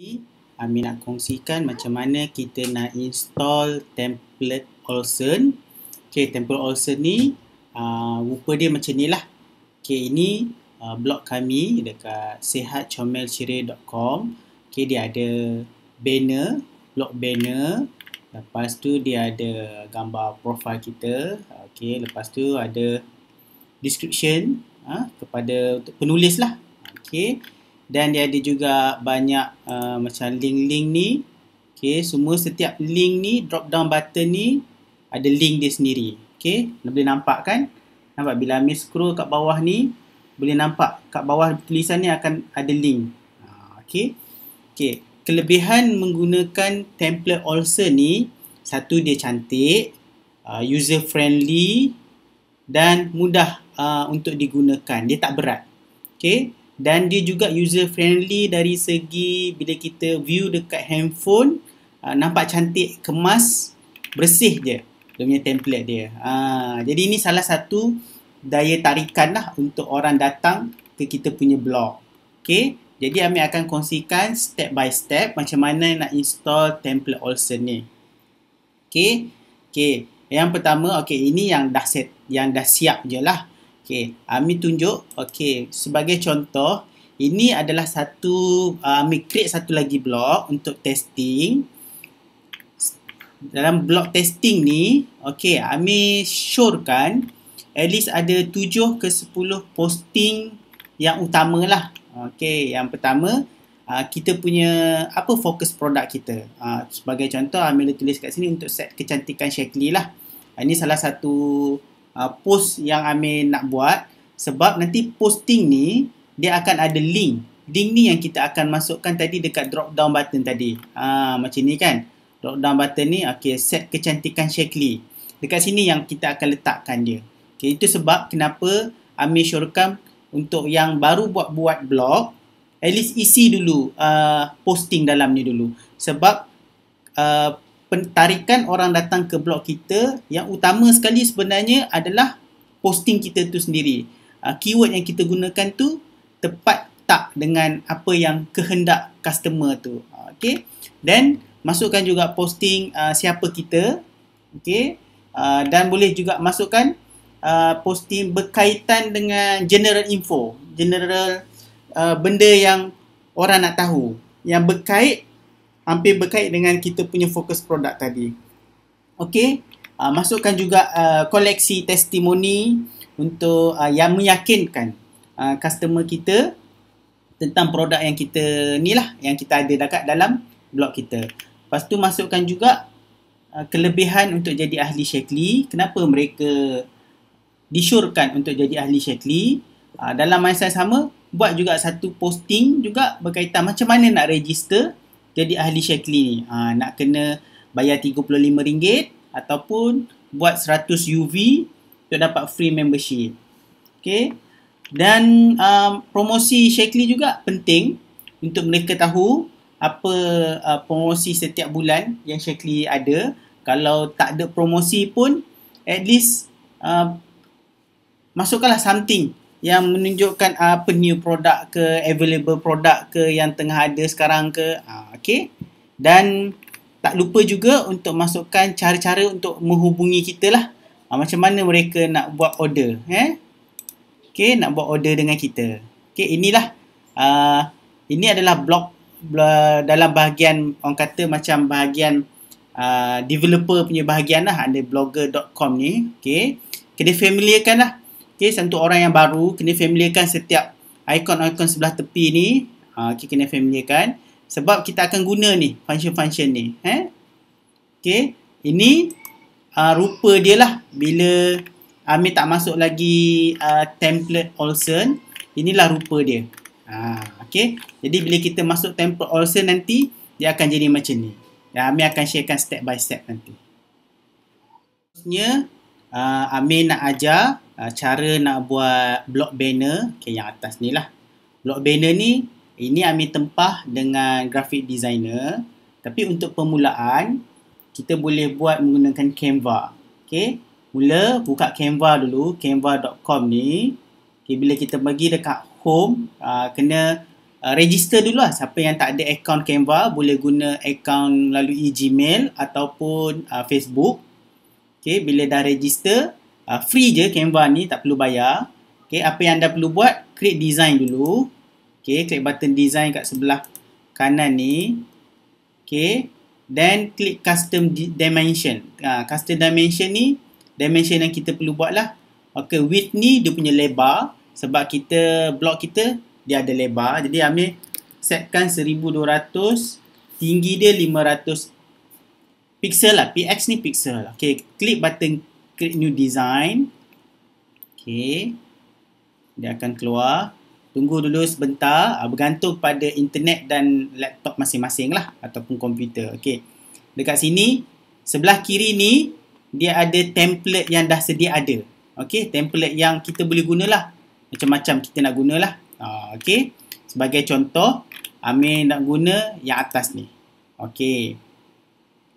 ni kami nak kongsikan macam mana kita nak install template Olsen. Okey, template Olsen ni uh, rupa dia macam ni lah. Okey, ini uh, blog kami dekat sehatcomelsire.com. Okey, dia ada banner, blog banner. Lepas tu dia ada gambar profil kita. Okey, lepas tu ada description uh, kepada penulis lah. Okey dan dia ada juga banyak uh, macam link-link ni okay. semua setiap link ni drop down button ni ada link dia sendiri okey boleh nampak kan nampak bila Amir scroll kat bawah ni boleh nampak kat bawah tulisan ni akan ada link ha, okay. Okay. kelebihan menggunakan template Olsen ni satu dia cantik uh, user friendly dan mudah uh, untuk digunakan dia tak berat okay dan dia juga user friendly dari segi bila kita view dekat handphone uh, nampak cantik kemas bersih je dia punya template dia uh, jadi ini salah satu daya tarikan lah untuk orang datang ke kita punya blog okay? jadi kami akan kongsikan step by step macam mana nak install template Olsen ni okay? Okay. yang pertama okay, ini yang dah set yang dah siap je lah Okey, Ami ah, tunjuk. Okey, sebagai contoh, ini adalah satu, Ami ah, create satu lagi blok untuk testing. Dalam blok testing ni, okey, Ami ah, syorkan at least ada 7 ke 10 posting yang utamalah. Okey, yang pertama, kita punya apa fokus produk kita. Sebagai contoh, Ami tulis kat sini untuk set kecantikan Shackley lah. Ini salah satu uh, post yang Amir nak buat sebab nanti posting ni dia akan ada link. Link ni yang kita akan masukkan tadi dekat drop down button tadi. Ha, macam ni kan. Drop down button ni okay, set kecantikan Shakely. Dekat sini yang kita akan letakkan dia. Okay, itu sebab kenapa Amir syorkan untuk yang baru buat-buat blog at least isi dulu uh, posting dalam ni dulu. Sebab uh, tarikan orang datang ke blog kita yang utama sekali sebenarnya adalah posting kita tu sendiri. Uh, keyword yang kita gunakan tu tepat tak dengan apa yang kehendak customer tu. Ah, okay. Then masukkan juga posting uh, siapa kita. Okay. Uh, dan boleh juga masukkan uh, posting berkaitan dengan general info. General uh, benda yang orang nak tahu. Yang berkait hampir berkait dengan kita punya fokus produk tadi. Okey, uh, masukkan juga uh, koleksi testimoni untuk uh, yang meyakinkan uh, customer kita tentang produk yang kita ni lah yang kita ada dekat dalam blog kita. Lepas tu masukkan juga uh, kelebihan untuk jadi ahli Shakely. Kenapa mereka disyorkan untuk jadi ahli Shakely. Uh, dalam masa yang sama, buat juga satu posting juga berkaitan macam mana nak register jadi ahli Shackley ni. Ha, nak kena bayar RM35 ataupun buat 100 UV untuk dapat free membership. Okay. Dan um, promosi Shackley juga penting untuk mereka tahu apa uh, promosi setiap bulan yang Shackley ada. Kalau tak ada promosi pun at least uh, masukkanlah something yang menunjukkan ah, apa new product ke available product ke yang tengah ada sekarang ke ah, okey dan tak lupa juga untuk masukkan cara-cara untuk menghubungi kita lah ah, macam mana mereka nak buat order eh okey nak buat order dengan kita okey inilah uh, ini adalah blog dalam bahagian orang kata macam bahagian uh, developer punya bahagian lah ada blogger.com ni okey kena familiarkan lah Okey, untuk orang yang baru, kena familiarkan setiap ikon-ikon sebelah tepi ni. Ha, okay, kena familiarkan. Sebab kita akan guna ni, function-function ni. Eh? Okey, ini uh, rupa dia lah bila Amir tak masuk lagi uh, template Olsen. Inilah rupa dia. Ha, Okey, jadi bila kita masuk template Olsen nanti, dia akan jadi macam ni. Ya, Amir akan sharekan step by step nanti. Terusnya uh, ah, Amir nak ajar Ah, cara nak buat block banner okay, yang atas ni lah block banner ni ini Amir tempah dengan graphic designer tapi untuk permulaan kita boleh buat menggunakan Canva okay. mula buka Canva dulu canva.com ni okay, bila kita pergi dekat home uh, kena uh, register dulu lah siapa yang tak ada account Canva boleh guna account melalui Gmail ataupun uh, Facebook okay, bila dah register uh, free je Canva ni tak perlu bayar. Okay, apa yang anda perlu buat, create design dulu. Okay, klik button design kat sebelah kanan ni. Okay, then klik custom dimension. Uh, custom dimension ni, dimension yang kita perlu buat lah. Okay, width ni dia punya lebar. Sebab kita, block kita, dia ada lebar. Jadi, Amir setkan 1200, tinggi dia 500 pixel lah. PX ni pixel. lah. Okay, klik button create new design. Okay. Dia akan keluar. Tunggu dulu sebentar. Ah, bergantung pada internet dan laptop masing-masing lah. Ataupun komputer. Okay. Dekat sini, sebelah kiri ni, dia ada template yang dah sedia ada. Okay. Template yang kita boleh guna lah, Macam-macam kita nak guna gunalah. Ah, okay. Sebagai contoh, Amir nak guna yang atas ni. Okay.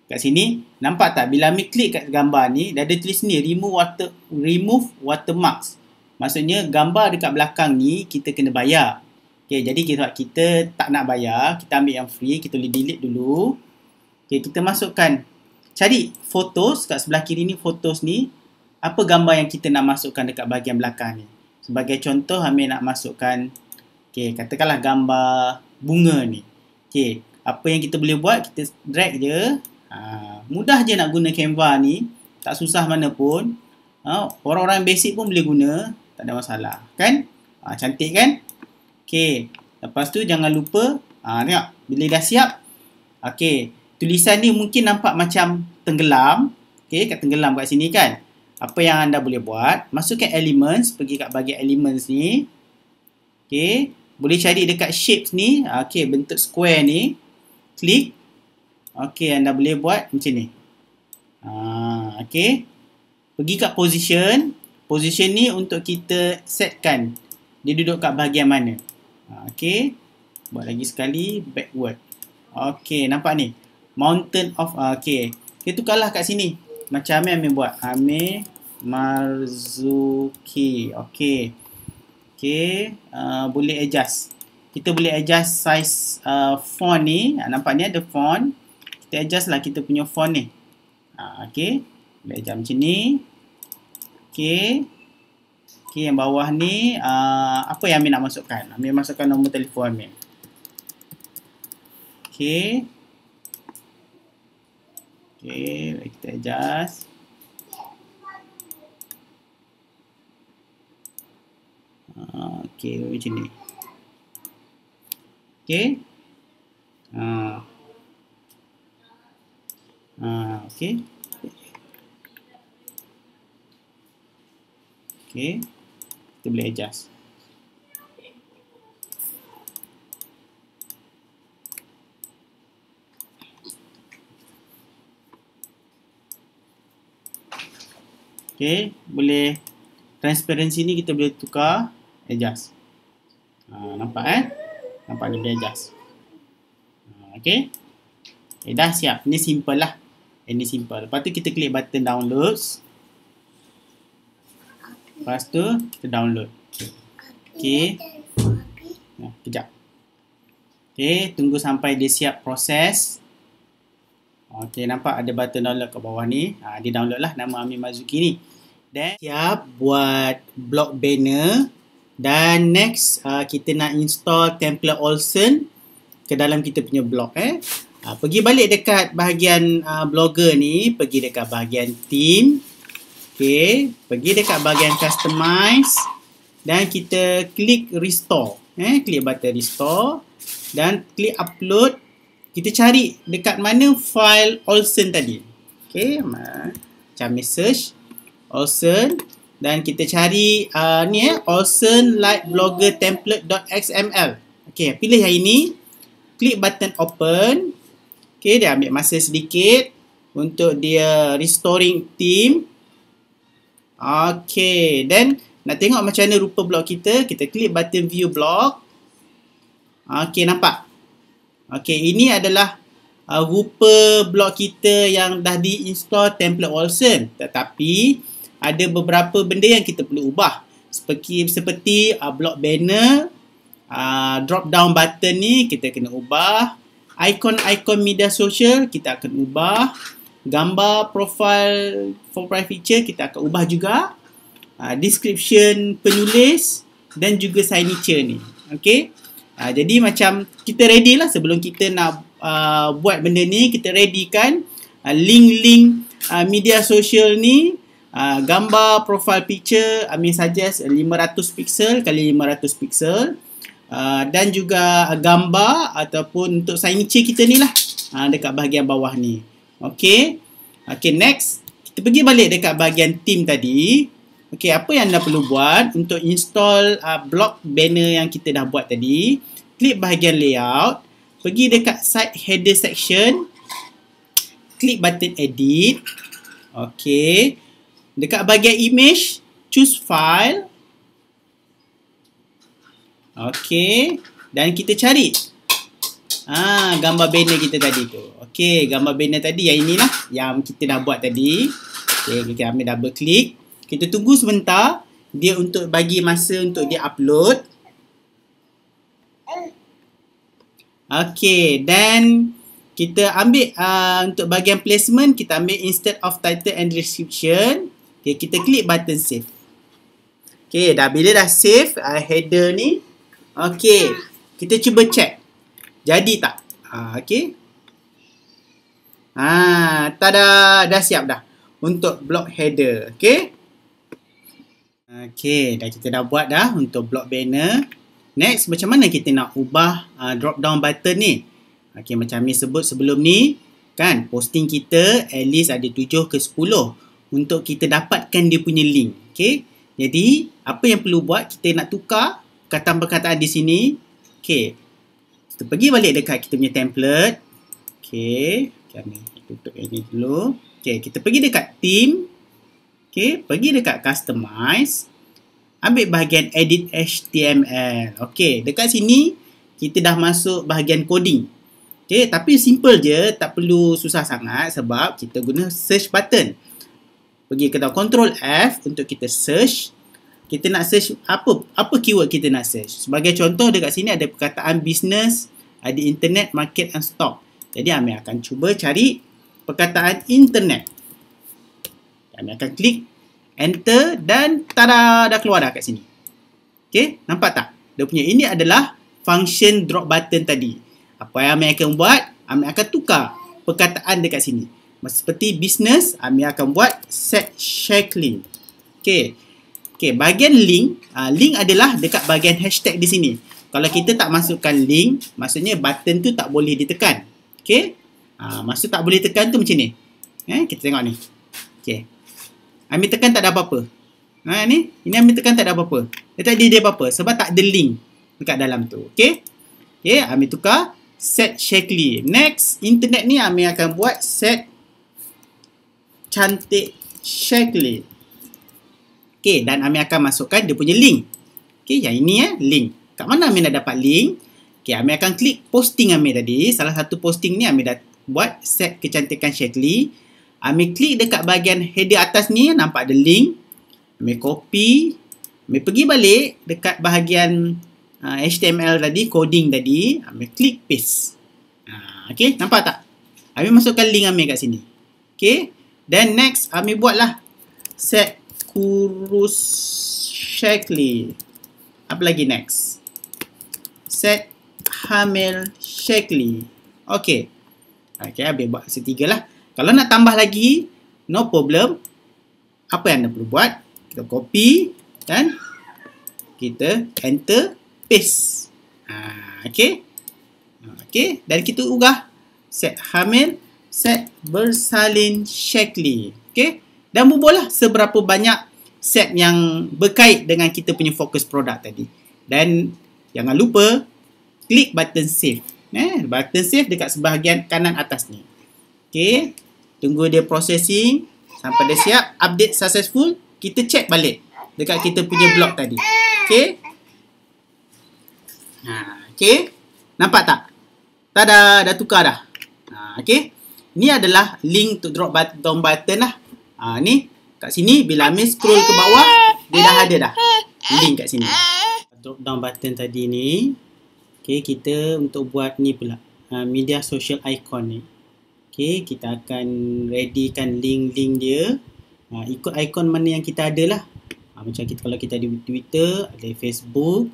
Kat sini, nampak tak bila Amir klik kat gambar ni, dia ada tulis ni, remove, water, remove watermarks. Maksudnya, gambar dekat belakang ni, kita kena bayar. Okay, jadi kita, kita tak nak bayar, kita ambil yang free, kita boleh delete dulu. Okay, kita masukkan, cari photos kat sebelah kiri ni, photos ni, apa gambar yang kita nak masukkan dekat bahagian belakang ni. Sebagai contoh, Amir nak masukkan, okay, katakanlah gambar bunga ni. Okay, apa yang kita boleh buat, kita drag je, Ha, mudah je nak guna Canva ni tak susah mana pun uh, orang-orang basic pun boleh guna tak ada masalah kan uh, cantik kan okey lepas tu jangan lupa ah uh, tengok bila dah siap okey tulisan ni mungkin nampak macam tenggelam okey kat tenggelam kat sini kan apa yang anda boleh buat masukkan elements pergi kat bahagian elements ni okey boleh cari dekat shapes ni okey bentuk square ni klik Okey, anda boleh buat macam ni. Ha, okey. Pergi kat position. Position ni untuk kita setkan dia duduk kat bahagian mana. Ha, okey. Buat lagi sekali backward. Okey, nampak ni. Mountain of uh, okey. Kita tukarlah kat sini. Macam Amir Amir buat. Amir Marzuki. Okey. Okey, uh, boleh adjust. Kita boleh adjust size uh, font ni. Nampak ni ada font kita adjust lah kita punya font ni. Ha, okay. Boleh jam macam ni. Okay. Okay, yang bawah ni, uh, apa yang Amin nak masukkan? Amin masukkan nombor telefon Amin. Okay. Okay, kita adjust. Ha, okay, macam ni. Okay. Okay. Ha. Ha, okay, Okey. Kita boleh adjust. Okay, boleh transparency ni kita boleh tukar adjust. Ha, nampak eh? Nampak dia boleh adjust. Ha, okay, Eh, dah siap. Ini simple lah. And ni simple. Lepas tu kita klik button downloads. Lepas tu kita download. Okay. Nah, kejap. Okay, tunggu sampai dia siap proses. Okay, nampak ada button download kat bawah ni. Ha, dia download lah nama Amir Mazuki ni. Then, siap buat blog banner. Dan next, uh, kita nak install template Olsen ke dalam kita punya blog eh uh, pergi balik dekat bahagian uh, blogger ni pergi dekat bahagian team okay? pergi dekat bahagian customize dan kita klik restore eh klik button restore dan klik upload kita cari dekat mana file Olsen tadi okay? macam message Olsen dan kita cari uh, ni eh Olsen lightblogger template.xml okay? pilih yang ini klik button open Okay, dia ambil masa sedikit untuk dia restoring team. Okay, then nak tengok macam mana rupa blog kita, kita klik button view blog. Okay, nampak? Okay, ini adalah uh, rupa blog kita yang dah diinstall template Olsen. Tetapi, ada beberapa benda yang kita perlu ubah. Seperti, seperti uh, blog banner, uh, drop down button ni kita kena ubah. Icon-icon media sosial kita akan ubah. Gambar profile for private feature kita akan ubah juga. Uh, description penulis dan juga signature ni. Okay. Uh, ah, jadi macam kita ready lah sebelum kita nak uh, buat benda ni. Kita ready kan link-link uh, media sosial ni. Uh, gambar profile picture, I mean suggest 500 pixel kali 500 pixel. Ah, dan juga gambar ataupun untuk signature kita ni lah uh, dekat bahagian bawah ni Okey, okay, next kita pergi balik dekat bahagian team tadi Okey, apa yang anda perlu buat untuk install uh, block banner yang kita dah buat tadi klik bahagian layout pergi dekat site header section klik button edit Okey, dekat bahagian image choose file Okey. Dan kita cari. Ah, gambar banner kita tadi tu. Okey, gambar banner tadi yang inilah yang kita dah buat tadi. Okey, kita ambil double click. Kita tunggu sebentar dia untuk bagi masa untuk dia upload. Okey, dan kita ambil uh, untuk bahagian placement kita ambil instead of title and description. Okey, kita klik button save. Okey, dah bila dah save uh, header ni, Okey. Kita cuba check. Jadi tak? Ah, okey. Ha, tada, dah siap dah untuk block header, okey? Okey, dah kita dah buat dah untuk block banner. Next, macam mana kita nak ubah uh, drop down button ni? Okey, macam ni sebut sebelum ni, kan? Posting kita at least ada 7 ke 10 untuk kita dapatkan dia punya link, okey? Jadi, apa yang perlu buat? Kita nak tukar kata perkataan di sini. Okey. Kita pergi balik dekat kita punya template. Okey. Okay, tutup ini dulu. Okey, kita pergi dekat team. Okey, pergi dekat customize. Ambil bahagian edit HTML. Okey, dekat sini kita dah masuk bahagian coding. Okey, tapi simple je, tak perlu susah sangat sebab kita guna search button. Pergi ke dalam control F untuk kita search kita nak search apa apa keyword kita nak search. Sebagai contoh dekat sini ada perkataan business, ada internet, market and stock. Jadi Amir akan cuba cari perkataan internet. Amir akan klik enter dan tada dah keluar dah kat sini. Okay, nampak tak? Dia punya ini adalah function drop button tadi. Apa yang Amir akan buat? Amir akan tukar perkataan dekat sini. Seperti business, Amir akan buat set shackling. Okay, Okay, bahagian link, uh, link adalah dekat bahagian hashtag di sini. Kalau kita tak masukkan link, maksudnya button tu tak boleh ditekan. Okay, Ha, ah, maksud tak boleh tekan tu macam ni. Eh, kita tengok ni. Okay, Ambil tekan tak ada apa-apa. Ha, ni. Ini ambil tekan tak ada apa-apa. Dia tak ada apa-apa sebab tak ada link dekat dalam tu. Okay, Okey, ambil tukar. Set Shackley. Next, internet ni Amir akan buat set cantik Shackley. Okay, dan Amir akan masukkan dia punya link. Okay, yang ini eh, link. Kat mana Amir dah dapat link? Okay, Amir akan klik posting Amir tadi. Salah satu posting ni Amir dah buat set kecantikan Shetly. Amir klik dekat bahagian header atas ni, nampak ada link. Amir copy. Amir pergi balik dekat bahagian uh, ah, HTML tadi, coding tadi. Amir klik paste. Uh, ah, okay, nampak tak? Amir masukkan link Amir kat sini. Okay, then next Amir buatlah set kurus Shackley. Apa lagi next? Set Hamil Shackley. Okay. Okay, habis buat setiga lah. Kalau nak tambah lagi, no problem. Apa yang anda perlu buat? Kita copy dan kita enter paste. Ha, ah, okay. Okay, dan kita ugah set Hamil, set bersalin Shackley. Okay dan bubuhlah seberapa banyak set yang berkait dengan kita punya fokus produk tadi. Dan jangan lupa klik button save. Eh, button save dekat sebahagian kanan atas ni. Okay, tunggu dia processing sampai dia siap, update successful, kita check balik dekat kita punya blog tadi. Okay, Ha, okey. Nampak tak? Tada, dah tukar dah. Ha, okey. Ni adalah link to drop down button lah. Ha, ni, kat sini bila Amin scroll ke bawah, dia dah ada dah link kat sini. Drop down button tadi ni. Okay, kita untuk buat ni pula. Ah, media social icon ni. Okay, kita akan readykan link-link dia. Ha, ikut icon mana yang kita ada lah. Ha, macam kita, kalau kita ada Twitter, ada Facebook,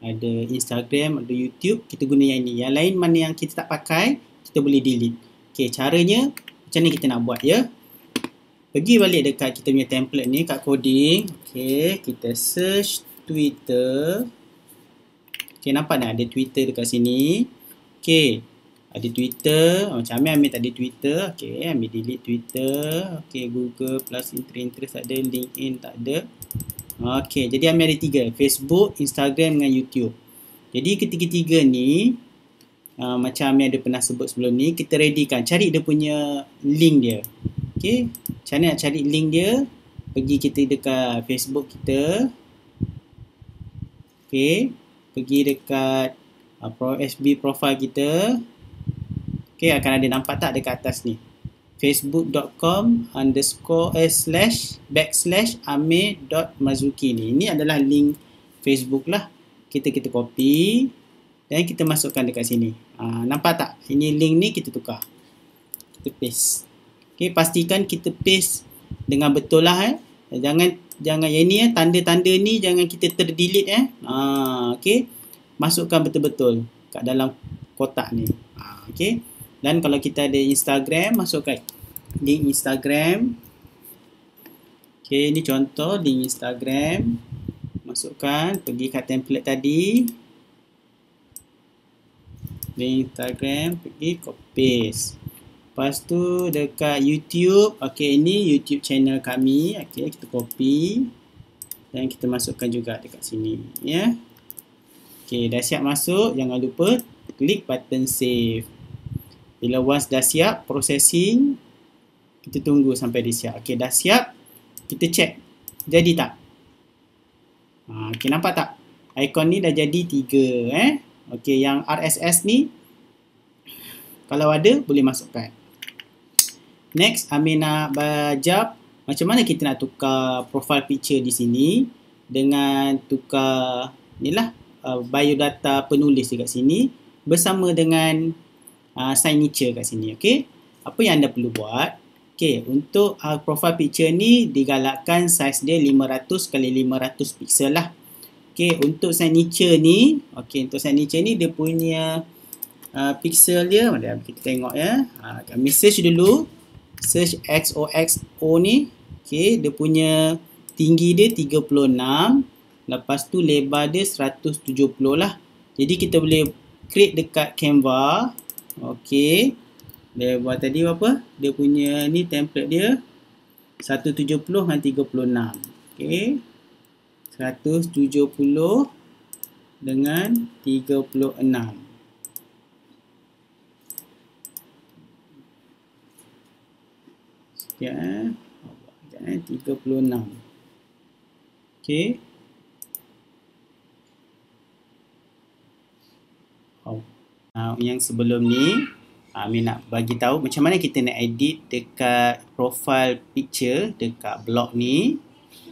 ada Instagram, ada YouTube, kita guna yang ni. Yang lain mana yang kita tak pakai, kita boleh delete. Okay, caranya macam ni kita nak buat ya pergi balik dekat kita punya template ni kat coding. Okey, kita search Twitter. Okey, nampak dah ada Twitter dekat sini. Okey, ada Twitter. Macam Amir ambil ada Twitter. Okey, ambil delete Twitter. Okey, Google plus tak ada, LinkedIn tak ada. Okey, jadi Amir ada tiga. Facebook, Instagram dengan YouTube. Jadi ketiga-tiga ni, uh, macam Amir ada pernah sebut sebelum ni, kita readykan. Cari dia punya link dia. Okey, macam mana nak cari link dia? Pergi kita dekat Facebook kita. Okey, pergi dekat uh, Pro SB profile kita. Okey, akan ada nampak tak dekat atas ni? facebook.com underscore s eh, slash backslash ame.mazuki ni. Ini adalah link Facebook lah. Kita kita copy dan kita masukkan dekat sini. Ha, nampak tak? Ini link ni kita tukar. Kita paste. Okay, pastikan kita paste dengan betul lah eh. Jangan jangan yang ni eh tanda-tanda ni jangan kita terdelete eh. Ha okey. Masukkan betul-betul kat dalam kotak ni. Ha okey. Dan kalau kita ada Instagram, masukkan link Instagram. okay ni contoh link Instagram. Masukkan pergi kat template tadi. Link Instagram pergi copy paste. Lepas tu dekat YouTube. Okey, ini YouTube channel kami. Okey, kita copy dan kita masukkan juga dekat sini, ya. Yeah. Okey, dah siap masuk. Jangan lupa klik button save. Bila once dah siap processing, kita tunggu sampai dia siap. Okey, dah siap. Kita check. Jadi tak? Ha, okey, nampak tak? Ikon ni dah jadi tiga. eh. Okey, yang RSS ni kalau ada, boleh masukkan. Next, Amir nak belajar macam mana kita nak tukar profil picture di sini dengan tukar ni lah uh, biodata penulis dekat sini bersama dengan uh, signature kat sini. Okay. Apa yang anda perlu buat? Okay, untuk uh, profile picture ni digalakkan size dia 500 kali 500 pixel lah. Okay, untuk signature ni, okay, untuk signature ni dia punya uh, pixel dia, Mari kita tengok ya. Uh, message dulu search XOXO ni okay, dia punya tinggi dia 36 lepas tu lebar dia 170 lah jadi kita boleh create dekat Canva ok lebar tadi apa dia punya ni template dia 170 dengan 36 ok 170 dengan 36 sekejap eh. Sekejap eh. 36. Okey. Uh, yang sebelum ni kami ah, uh, nak bagi tahu macam mana kita nak edit dekat profile picture dekat blog ni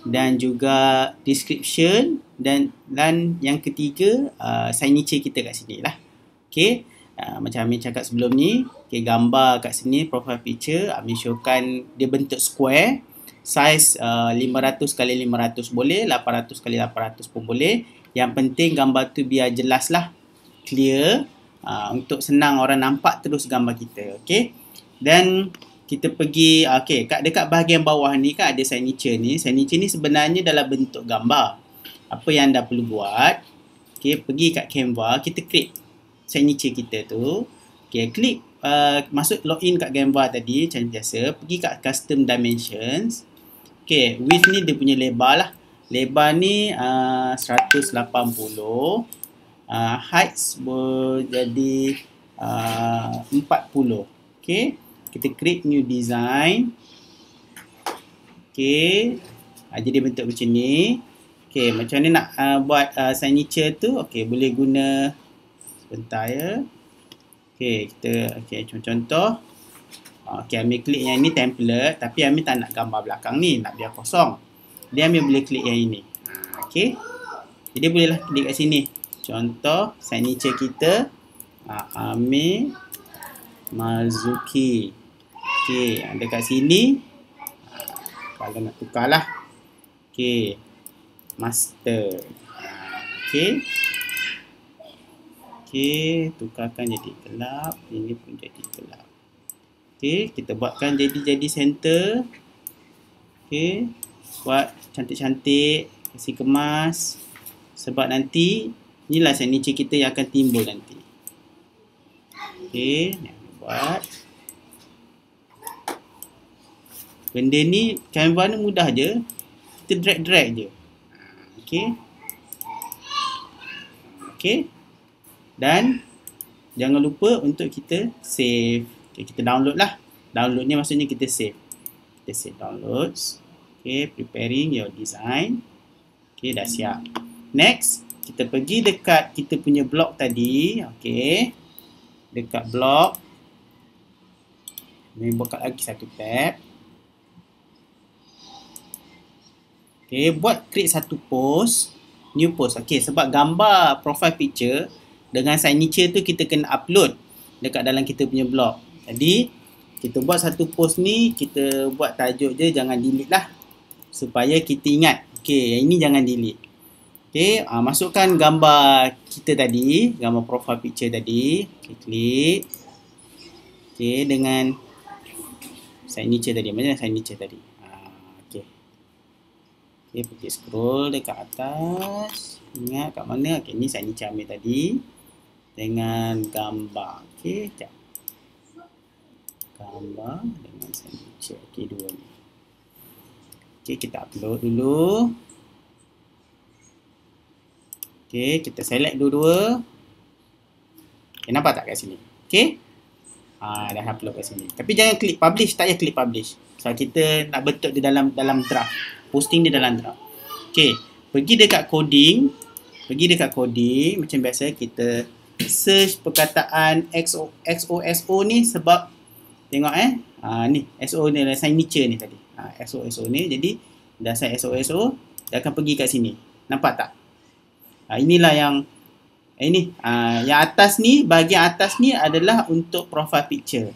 dan juga description dan dan yang ketiga uh, signature kita kat sini lah. Okay. Uh, macam Amir cakap sebelum ni Okay, gambar kat sini, profile picture. Amin showkan dia bentuk square. Size uh, 500 kali 500 boleh, 800 kali 800 pun boleh. Yang penting gambar tu biar jelas lah. Clear. Uh, untuk senang orang nampak terus gambar kita. Okay. Then, kita pergi, okay, kat dekat bahagian bawah ni kan ada signature ni. Signature ni sebenarnya dalam bentuk gambar. Apa yang anda perlu buat, okay, pergi kat Canva, kita klik signature kita tu. Okay, klik uh, masuk login kat Canva tadi macam biasa pergi kat custom dimensions okay width ni dia punya lebar lah lebar ni uh, 180 uh, heights jadi uh, 40 okay kita create new design okay uh, jadi bentuk macam ni okay macam ni nak uh, buat uh, signature tu okay boleh guna sebentar ya Okey, kita okey contoh-contoh. Ah, okey, ambil klik yang ini template tapi kami tak nak gambar belakang ni, nak biar kosong. Dia ambil boleh klik yang ini. Ah, okey. Jadi bolehlah klik kat sini. Contoh signature kita uh, ah, Ami Mazuki. Okey, ada kat sini. Kalau nak tukarlah. Okey. Master. Okey. Okey, tukarkan jadi gelap. Ini pun jadi gelap. Okey, kita buatkan jadi-jadi center. Okey, buat cantik-cantik. Kasi kemas. Sebab nanti, inilah cik kita yang akan timbul nanti. Okey, buat. Benda ni, canva ni mudah je. Kita drag-drag je. Okey. Okey dan jangan lupa untuk kita save okay, kita download lah download ni maksudnya kita save kita save downloads okay preparing your design okay dah siap next kita pergi dekat kita punya blog tadi okay dekat blog ni buka lagi satu tab okay buat create satu post new post okay sebab gambar profile picture dengan signature tu kita kena upload dekat dalam kita punya blog. Jadi kita buat satu post ni, kita buat tajuk je jangan delete lah. Supaya kita ingat. Okey, ini jangan delete. Okey, uh, masukkan gambar kita tadi, gambar profile picture tadi. Okay, klik. Okey, dengan signature tadi. Macam signature tadi. Ah, okay, pergi scroll dekat atas. Ingat kat mana? Okay, ni saya ni ambil tadi dengan gambar. Okey, jap. Gambar dengan saya cek okay, dua ni. Okey, kita upload dulu. Okey, kita select dua-dua. Okay, tak kat sini? Okey. Ha, dah upload kat sini. Tapi jangan klik publish. Tak payah klik publish. Sebab so, kita nak betul di dalam dalam draft. Posting di dalam draft. Okey. Pergi dekat coding. Pergi dekat coding. Macam biasa kita search perkataan XOSO ni sebab tengok eh ha, ni SO ni adalah niche ni tadi ha, XOSO ni jadi dah sign XOSO dia akan pergi kat sini nampak tak ha, inilah yang ini eh, ha, yang atas ni bahagian atas ni adalah untuk profile picture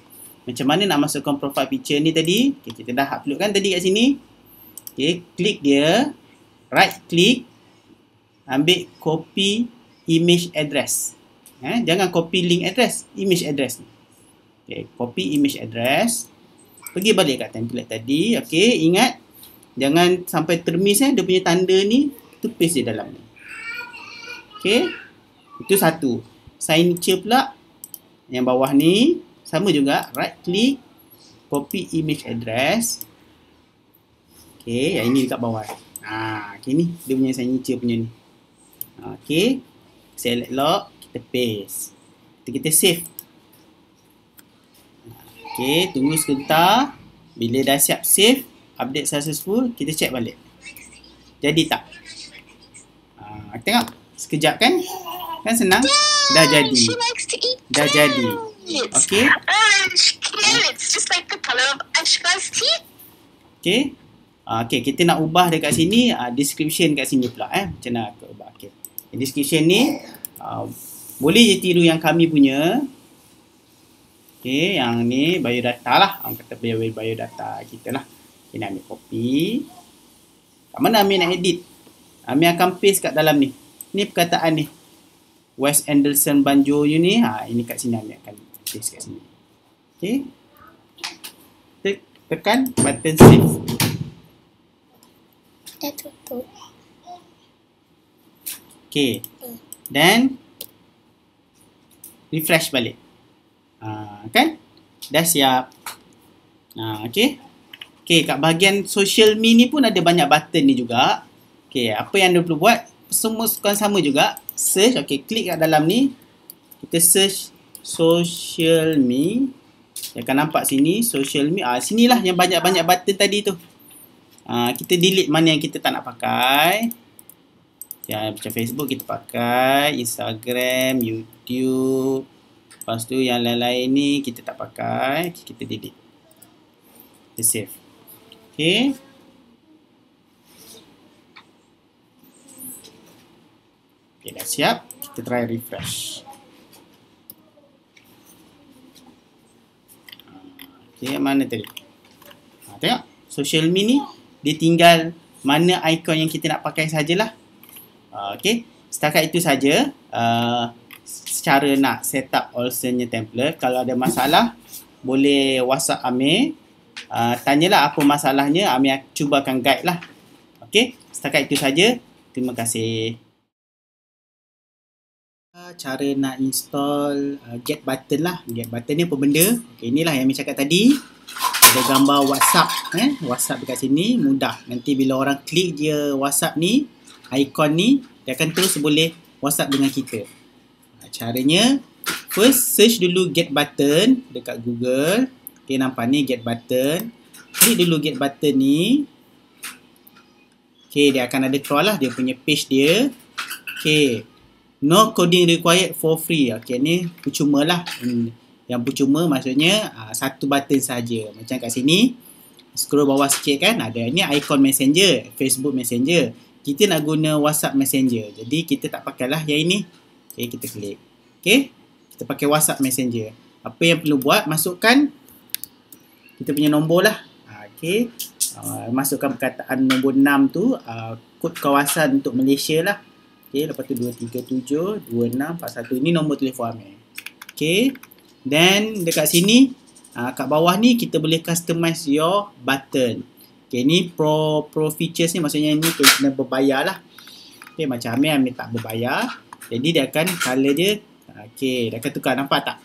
macam mana nak masukkan profile picture ni tadi okay, kita dah upload kan tadi kat sini okay, klik dia right click ambil copy image address eh, jangan copy link address, image address ni. Okay, copy image address. Pergi balik kat template tadi. Okay, ingat. Jangan sampai termis eh, dia punya tanda ni. Tu paste di dalam ni. Okay. Itu satu. Sign Signature pula. Yang bawah ni. Sama juga. Right click. Copy image address. Okay, yang ini kat bawah. Ah, okay ni. Dia punya saya signature punya ni. Ah, okay. Select lock kita paste. Kita, kita save. Okey, tunggu sebentar. Bila dah siap save, update successful, kita check balik. Jadi tak? Ha, tengok. Sekejap kan? Kan senang? Dah jadi. Dah jadi. Okey. It's ah, just Okay, ah, kita nak ubah dekat sini, uh, description dekat sini pula eh. Macam mana aku ubah? Okay. Description ni, uh, boleh je tiru yang kami punya. Okey, yang ni biodata lah. Orang kata biodata kita lah. Okay, nak ambil copy. Kat mana Amir nak edit? Amir akan paste kat dalam ni. Ni perkataan ni. West Anderson Banjo you ni. Ha, ini kat sini Amir akan paste kat sini. Okey. Tek, tekan button save. Dah tutup. Okey. Then, refresh balik. Uh, kan? Dah siap. Uh, ah, okay. Okay, kat bahagian social me ni pun ada banyak button ni juga. Okay, apa yang anda perlu buat? Semua sukan sama juga. Search. Okay, klik kat dalam ni. Kita search social me. Dia akan nampak sini. Social me. Ah, sinilah yang banyak-banyak button tadi tu. Uh, kita delete mana yang kita tak nak pakai yang macam Facebook kita pakai, Instagram, YouTube. Lepas tu yang lain-lain ni kita tak pakai, kita delete. Kita save. Okay. Okay dah siap, kita try refresh. Okay, mana tadi? Ha, tengok, social media ni dia tinggal mana ikon yang kita nak pakai sajalah. Ah, okay, setakat itu saja uh, ah, cara nak set up Olsen template. Kalau ada masalah, boleh WhatsApp Amir. Uh, tanyalah apa masalahnya, Amir cuba akan guide lah. Okay, setakat itu saja. Terima kasih. Cara nak install uh, get button lah. Get button ni apa benda? Okay, inilah yang Amir cakap tadi. Ada gambar WhatsApp. Eh? WhatsApp dekat sini. Mudah. Nanti bila orang klik dia WhatsApp ni, ikon ni dia akan terus boleh WhatsApp dengan kita. Caranya first search dulu get button dekat Google. Okey nampak ni get button. Klik dulu get button ni. Okey dia akan ada crawl lah dia punya page dia. Okey. No coding required for free. Okey ni percuma lah. Hmm, yang percuma maksudnya ah, satu button saja. Macam kat sini scroll bawah sikit kan ada ni icon messenger, Facebook messenger kita nak guna WhatsApp Messenger. Jadi kita tak pakailah yang ini. Okey, kita klik. Okey. Kita pakai WhatsApp Messenger. Apa yang perlu buat? Masukkan kita punya nombor lah. Ha, okey. Uh, masukkan perkataan nombor 6 tu. Uh, kod kawasan untuk Malaysia lah. Okey. Lepas tu 237-2641. Ini nombor telefon Amir. Okey. Then dekat sini, uh, kat bawah ni kita boleh customize your button. Okay, ni pro pro features ni maksudnya ni kena berbayar lah. Okay, macam Amir Amir tak berbayar. Jadi dia akan color dia. Okay, dia akan tukar. Nampak tak?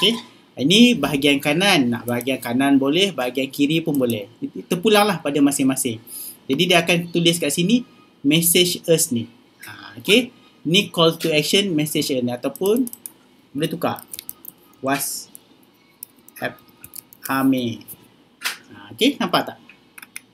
Okay. Ini bahagian kanan. Nak bahagian kanan boleh, bahagian kiri pun boleh. Terpulang lah pada masing-masing. Jadi dia akan tulis kat sini message us ni. Ha, okay. Ni call to action message us ni. Ataupun boleh tukar. Was app Amir. Ha, okay, nampak tak?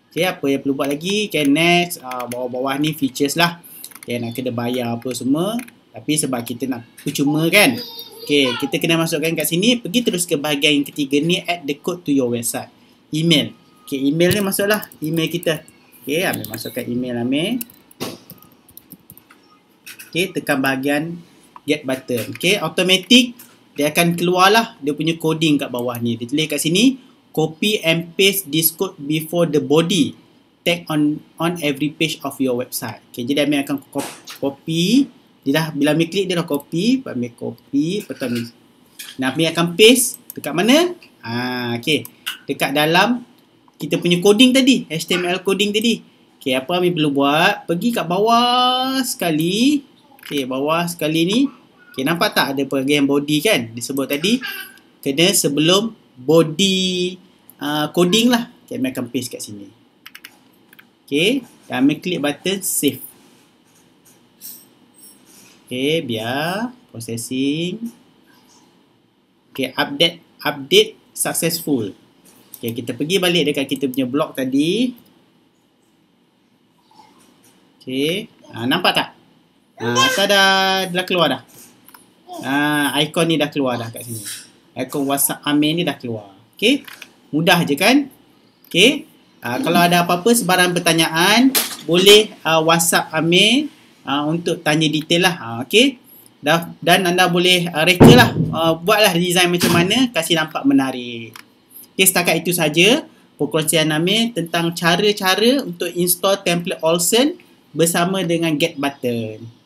Okay, apa yang perlu buat lagi? Okay, next, ah, bawah-bawah uh, ni features lah. Okay, nak kena bayar apa semua. Tapi sebab kita nak percuma kan? Okay, kita kena masukkan kat sini. Pergi terus ke bahagian yang ketiga ni. Add the code to your website. Email. Okay, email ni masuklah. Email kita. Okay, ambil masukkan email Amir. Okay, tekan bahagian get button. Okay, automatic. Dia akan keluarlah dia punya coding kat bawah ni. Dia tulis kat sini copy and paste this code before the body tag on on every page of your website. Okay, jadi admin akan copy. Dia dah, bila admin klik dia dah copy. Admin copy. Betul ni. Nah, admin akan paste. Dekat mana? Ha, okay. Dekat dalam kita punya coding tadi. HTML coding tadi. Okay, apa admin perlu buat? Pergi kat bawah sekali. Okay, bawah sekali ni. Okay, nampak tak ada bagian body kan? Disebut tadi. Kena sebelum body uh, coding lah. Okay, kami akan paste kat sini. Okay, dan kami klik button save. Okay, biar processing. Okay, update update successful. Okay, kita pergi balik dekat kita punya blog tadi. Okay, ha, nampak tak? Ha, ah, tada, dah keluar dah. Ha, ah, ikon ni dah keluar dah kat sini ikon eh, WhatsApp Amin ni dah keluar. Okey. Mudah je kan? Okey. Uh, kalau ada apa-apa sebarang pertanyaan, boleh uh, WhatsApp Amin uh, ah, untuk tanya detail lah. Uh, Okey. dan anda boleh uh, reka lah uh, buatlah design macam mana kasih nampak menarik. Okey setakat itu saja perkongsian Amir tentang cara-cara untuk install template Olsen bersama dengan get button.